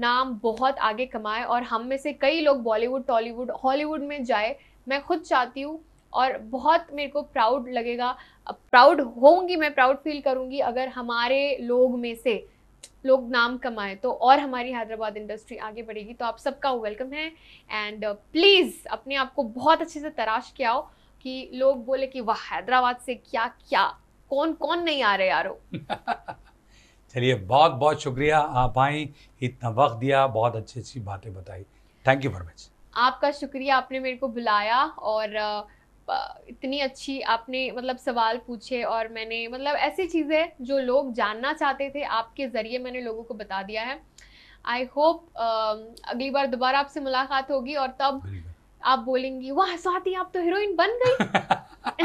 नाम बहुत आगे कमाए और हम में से कई लोग बॉलीवुड टॉलीवुड हॉलीवुड में जाए मैं खुद चाहती हूँ और बहुत मेरे को प्राउड लगेगा प्राउड होंगी मैं प्राउड फील करूंगी अगर हमारे लोग में से लोग नाम कमाए तो और हमारी हैदराबाद इंडस्ट्री आगे बढ़ेगी तो आप सबका वेलकम है एंड प्लीज़ uh, अपने आप को बहुत अच्छे से तराश के आओ कि लोग बोले कि वाह हैदराबाद से क्या क्या कौन कौन नहीं आ रहे यारो <laughs> चलिए बहुत बहुत शुक्रिया आप आई इतना वक्त दिया बहुत अच्छी अच्छी बातें बताई थैंक यू फॉर मच आपका शुक्रिया आपने मेरे को बुलाया और uh, इतनी अच्छी आपने मतलब सवाल पूछे और मैंने मतलब ऐसी चीज़ें जो लोग जानना चाहते थे आपके ज़रिए मैंने लोगों को बता दिया है आई होप अगली बार दोबारा आपसे मुलाकात होगी और तब आप बोलेंगी वाह स्वाति आप तो हीरोइन बन गई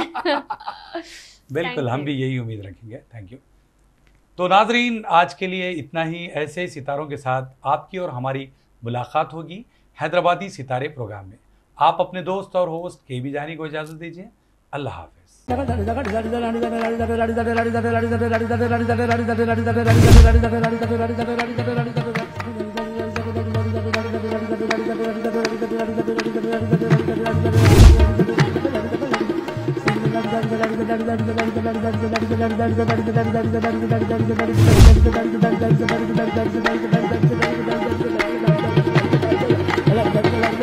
<laughs> <laughs> बिल्कुल हम भी यही उम्मीद रखेंगे थैंक यू तो नाजरीन आज के लिए इतना ही ऐसे सितारों के साथ आपकी और हमारी मुलाकात होगी हैदराबादी सितारे प्रोग्राम में आप अपने दोस्त और होस्ट के भी जाने को इजाजत दीजिए अल्लाह हाफिज <laughs>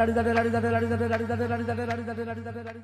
लड़ा देते गाड़ी जाते लड़ा देवे लड़ा जा